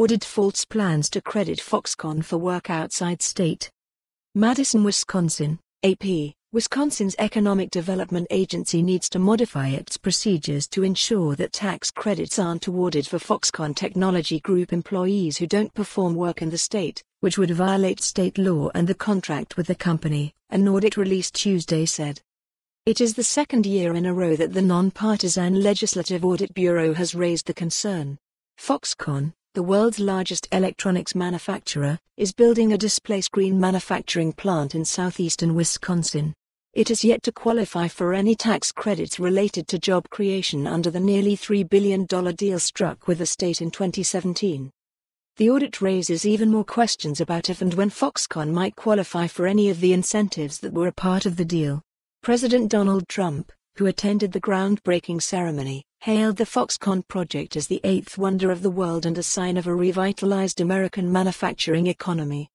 Ordered false plans to credit Foxconn for work outside state? Madison, Wisconsin, AP. Wisconsin's Economic Development Agency needs to modify its procedures to ensure that tax credits aren't awarded for Foxconn Technology Group employees who don't perform work in the state, which would violate state law and the contract with the company, an audit released Tuesday said. It is the second year in a row that the nonpartisan Legislative Audit Bureau has raised the concern. Foxconn, the world's largest electronics manufacturer, is building a display screen manufacturing plant in southeastern Wisconsin. It has yet to qualify for any tax credits related to job creation under the nearly $3 billion deal struck with the state in 2017. The audit raises even more questions about if and when Foxconn might qualify for any of the incentives that were a part of the deal. President Donald Trump, who attended the groundbreaking ceremony, hailed the Foxconn project as the eighth wonder of the world and a sign of a revitalized American manufacturing economy.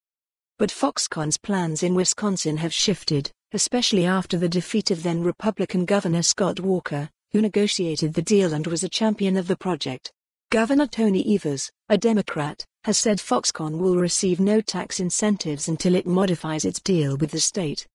But Foxconn's plans in Wisconsin have shifted, especially after the defeat of then Republican Governor Scott Walker, who negotiated the deal and was a champion of the project. Governor Tony Evers, a Democrat, has said Foxconn will receive no tax incentives until it modifies its deal with the state.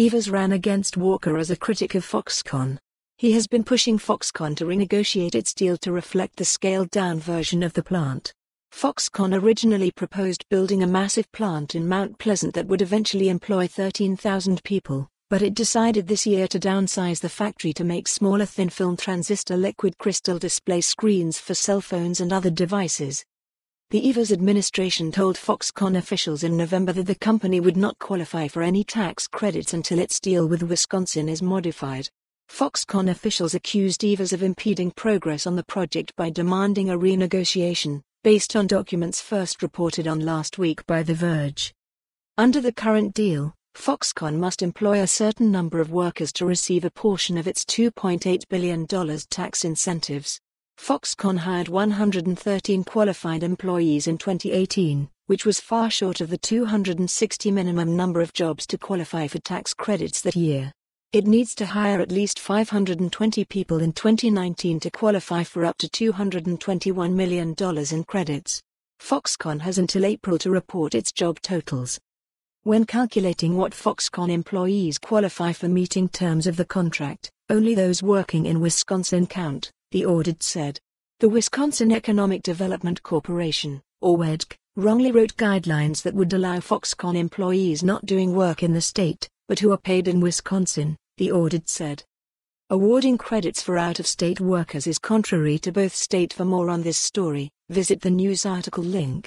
Evers ran against Walker as a critic of Foxconn. He has been pushing Foxconn to renegotiate its deal to reflect the scaled-down version of the plant. Foxconn originally proposed building a massive plant in Mount Pleasant that would eventually employ 13,000 people, but it decided this year to downsize the factory to make smaller thin-film transistor liquid crystal display screens for cell phones and other devices. The EVA's administration told Foxconn officials in November that the company would not qualify for any tax credits until its deal with Wisconsin is modified. Foxconn officials accused EVA's of impeding progress on the project by demanding a renegotiation, based on documents first reported on last week by The Verge. Under the current deal, Foxconn must employ a certain number of workers to receive a portion of its $2.8 billion tax incentives. Foxconn hired 113 qualified employees in 2018, which was far short of the 260 minimum number of jobs to qualify for tax credits that year. It needs to hire at least 520 people in 2019 to qualify for up to $221 million in credits. Foxconn has until April to report its job totals. When calculating what Foxconn employees qualify for meeting terms of the contract, only those working in Wisconsin count the audit said. The Wisconsin Economic Development Corporation, or WEDC, wrongly wrote guidelines that would allow Foxconn employees not doing work in the state, but who are paid in Wisconsin, the audit said. Awarding credits for out-of-state workers is contrary to both state. For more on this story, visit the news article link.